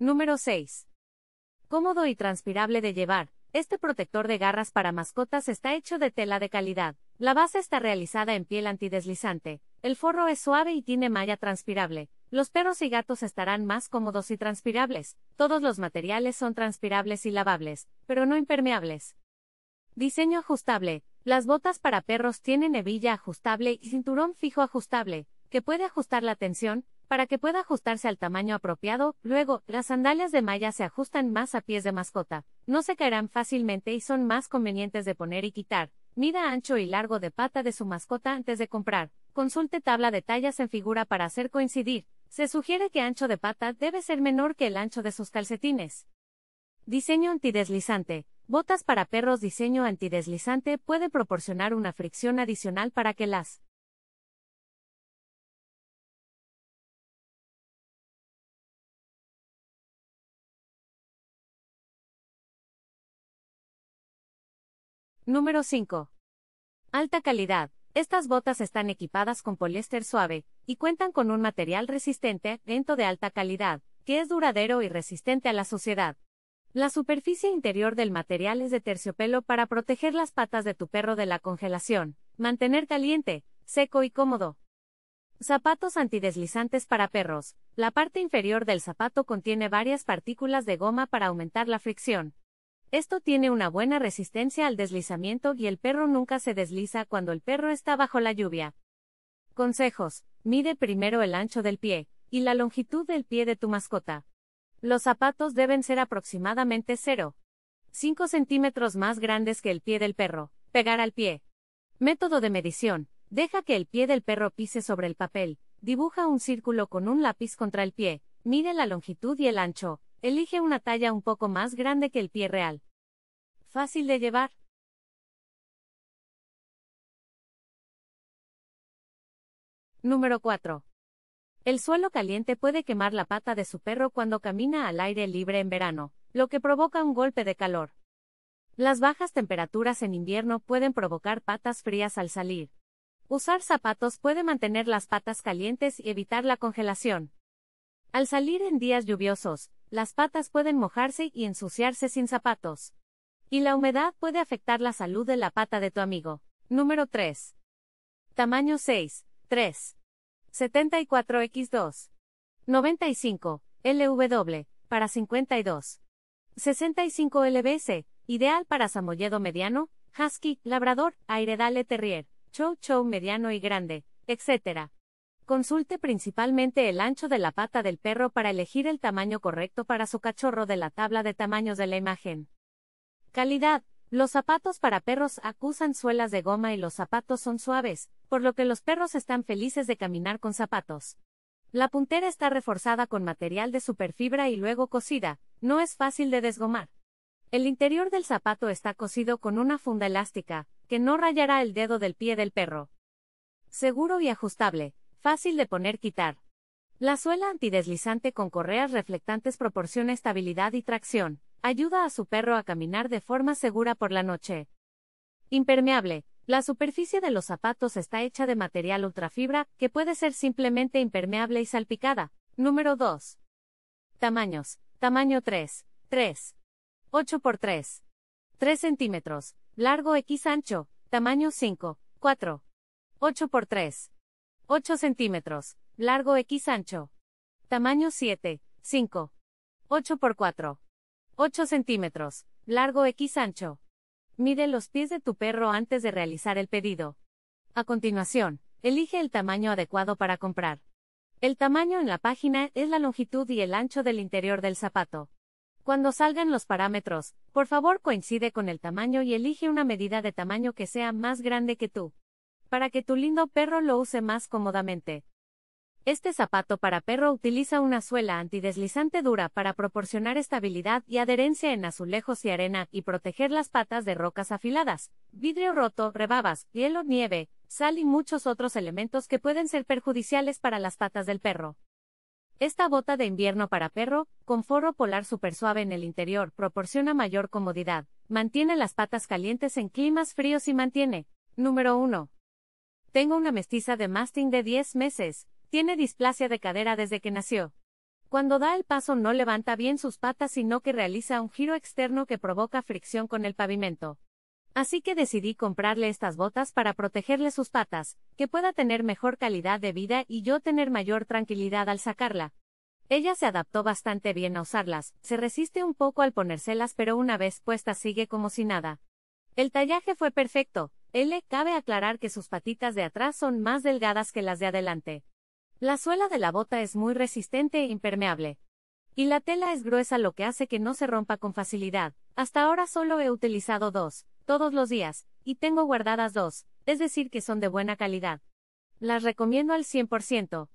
Número 6. Cómodo y transpirable de llevar, este protector de garras para mascotas está hecho de tela de calidad. La base está realizada en piel antideslizante, el forro es suave y tiene malla transpirable. Los perros y gatos estarán más cómodos y transpirables. Todos los materiales son transpirables y lavables, pero no impermeables. Diseño ajustable. Las botas para perros tienen hebilla ajustable y cinturón fijo ajustable, que puede ajustar la tensión, para que pueda ajustarse al tamaño apropiado, luego, las sandalias de malla se ajustan más a pies de mascota, no se caerán fácilmente y son más convenientes de poner y quitar. Mida ancho y largo de pata de su mascota antes de comprar. Consulte tabla de tallas en figura para hacer coincidir. Se sugiere que ancho de pata debe ser menor que el ancho de sus calcetines. Diseño antideslizante. Botas para perros diseño antideslizante puede proporcionar una fricción adicional para que las Número 5. Alta calidad. Estas botas están equipadas con poliéster suave y cuentan con un material resistente, lento de alta calidad, que es duradero y resistente a la suciedad. La superficie interior del material es de terciopelo para proteger las patas de tu perro de la congelación, mantener caliente, seco y cómodo. Zapatos antideslizantes para perros. La parte inferior del zapato contiene varias partículas de goma para aumentar la fricción. Esto tiene una buena resistencia al deslizamiento y el perro nunca se desliza cuando el perro está bajo la lluvia. Consejos. Mide primero el ancho del pie y la longitud del pie de tu mascota. Los zapatos deben ser aproximadamente 0,5 centímetros más grandes que el pie del perro. Pegar al pie. Método de medición. Deja que el pie del perro pise sobre el papel. Dibuja un círculo con un lápiz contra el pie. Mide la longitud y el ancho. Elige una talla un poco más grande que el pie real fácil de llevar. Número 4. El suelo caliente puede quemar la pata de su perro cuando camina al aire libre en verano, lo que provoca un golpe de calor. Las bajas temperaturas en invierno pueden provocar patas frías al salir. Usar zapatos puede mantener las patas calientes y evitar la congelación. Al salir en días lluviosos, las patas pueden mojarse y ensuciarse sin zapatos. Y la humedad puede afectar la salud de la pata de tu amigo. Número 3. Tamaño 6, 3. 74X2. 95, LW, para 52. 65 LBS, ideal para samoyedo mediano, husky, labrador, airedale terrier, chow chow mediano y grande, etc. Consulte principalmente el ancho de la pata del perro para elegir el tamaño correcto para su cachorro de la tabla de tamaños de la imagen. Calidad. Los zapatos para perros acusan suelas de goma y los zapatos son suaves, por lo que los perros están felices de caminar con zapatos. La puntera está reforzada con material de superfibra y luego cosida, no es fácil de desgomar. El interior del zapato está cosido con una funda elástica, que no rayará el dedo del pie del perro. Seguro y ajustable, fácil de poner quitar. La suela antideslizante con correas reflectantes proporciona estabilidad y tracción. Ayuda a su perro a caminar de forma segura por la noche. Impermeable. La superficie de los zapatos está hecha de material ultrafibra, que puede ser simplemente impermeable y salpicada. Número 2. Tamaños. Tamaño 3. 3. 8 por 3. 3 centímetros. Largo X ancho. Tamaño 5. 4. 8 por 3. 8 centímetros. Largo X ancho. Tamaño 7. 5. 8 por 4. 8 centímetros, largo X ancho. Mide los pies de tu perro antes de realizar el pedido. A continuación, elige el tamaño adecuado para comprar. El tamaño en la página es la longitud y el ancho del interior del zapato. Cuando salgan los parámetros, por favor coincide con el tamaño y elige una medida de tamaño que sea más grande que tú. Para que tu lindo perro lo use más cómodamente. Este zapato para perro utiliza una suela antideslizante dura para proporcionar estabilidad y adherencia en azulejos y arena y proteger las patas de rocas afiladas, vidrio roto, rebabas, hielo, nieve, sal y muchos otros elementos que pueden ser perjudiciales para las patas del perro. Esta bota de invierno para perro, con forro polar super suave en el interior, proporciona mayor comodidad, mantiene las patas calientes en climas fríos y mantiene. Número 1. Tengo una mestiza de mastín de 10 meses, tiene displasia de cadera desde que nació. Cuando da el paso no levanta bien sus patas sino que realiza un giro externo que provoca fricción con el pavimento. Así que decidí comprarle estas botas para protegerle sus patas, que pueda tener mejor calidad de vida y yo tener mayor tranquilidad al sacarla. Ella se adaptó bastante bien a usarlas, se resiste un poco al ponérselas pero una vez puesta sigue como si nada. El tallaje fue perfecto, L, cabe aclarar que sus patitas de atrás son más delgadas que las de adelante. La suela de la bota es muy resistente e impermeable. Y la tela es gruesa lo que hace que no se rompa con facilidad. Hasta ahora solo he utilizado dos, todos los días, y tengo guardadas dos, es decir que son de buena calidad. Las recomiendo al 100%.